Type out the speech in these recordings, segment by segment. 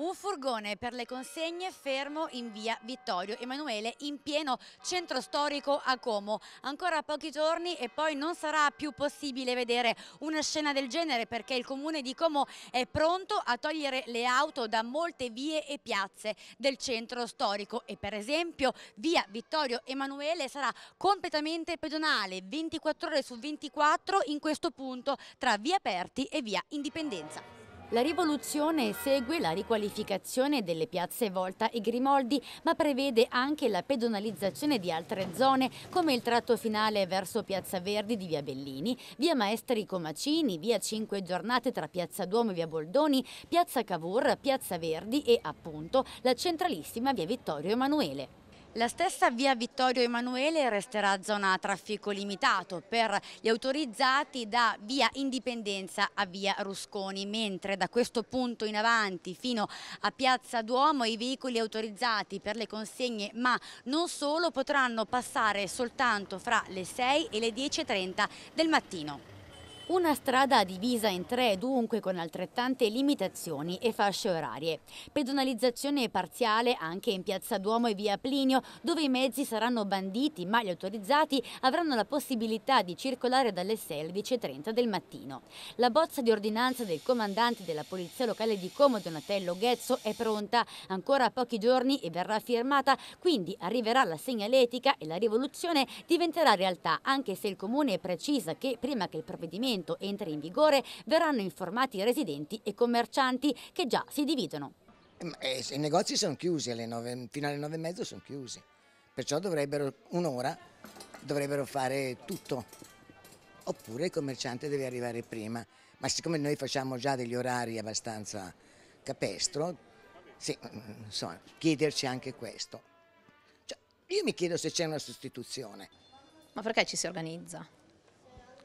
Un furgone per le consegne fermo in via Vittorio Emanuele in pieno centro storico a Como. Ancora pochi giorni e poi non sarà più possibile vedere una scena del genere perché il comune di Como è pronto a togliere le auto da molte vie e piazze del centro storico e per esempio via Vittorio Emanuele sarà completamente pedonale 24 ore su 24 in questo punto tra via Perti e via Indipendenza. La rivoluzione segue la riqualificazione delle piazze Volta e Grimoldi, ma prevede anche la pedonalizzazione di altre zone, come il tratto finale verso Piazza Verdi di Via Bellini, Via Maestri Comacini, Via Cinque Giornate tra Piazza Duomo e Via Boldoni, Piazza Cavour, Piazza Verdi e, appunto, la centralissima Via Vittorio Emanuele. La stessa via Vittorio Emanuele resterà zona a traffico limitato per gli autorizzati da via Indipendenza a via Rusconi, mentre da questo punto in avanti fino a piazza Duomo i veicoli autorizzati per le consegne, ma non solo, potranno passare soltanto fra le 6 e le 10.30 del mattino. Una strada divisa in tre, dunque con altrettante limitazioni e fasce orarie. Pedonalizzazione parziale anche in Piazza Duomo e Via Plinio, dove i mezzi saranno banditi, ma gli autorizzati avranno la possibilità di circolare dalle 16.30 del mattino. La bozza di ordinanza del comandante della Polizia Locale di Como, Donatello Ghezzo, è pronta. Ancora a pochi giorni e verrà firmata, quindi arriverà la segnaletica e la rivoluzione diventerà realtà, anche se il Comune precisa che prima che il provvedimento provvedimento entra in vigore verranno informati residenti e commercianti che già si dividono. Eh, eh, I negozi sono chiusi, alle 9, fino alle nove e mezzo sono chiusi, perciò dovrebbero un'ora dovrebbero fare tutto, oppure il commerciante deve arrivare prima, ma siccome noi facciamo già degli orari abbastanza capestro, sì, mm, mm, insomma, chiederci anche questo. Cioè, io mi chiedo se c'è una sostituzione. Ma perché ci si organizza?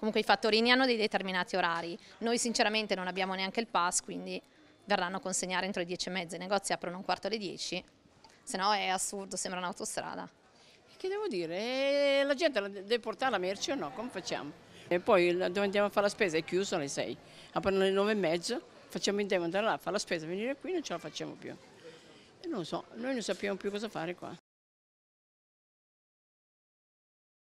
comunque i fattorini hanno dei determinati orari, noi sinceramente non abbiamo neanche il pass, quindi verranno a consegnare entro le 10 e mezza, i negozi aprono un quarto alle 10, se no è assurdo, sembra un'autostrada. Che devo dire? Eh, la gente deve portare la merce o no? Come facciamo? E poi dove andiamo a fare la spesa? È chiuso alle 6, aprono alle 9 e mezza, facciamo in tempo andare là, fare la spesa, venire qui non ce la facciamo più. E non so, noi non sappiamo più cosa fare qua.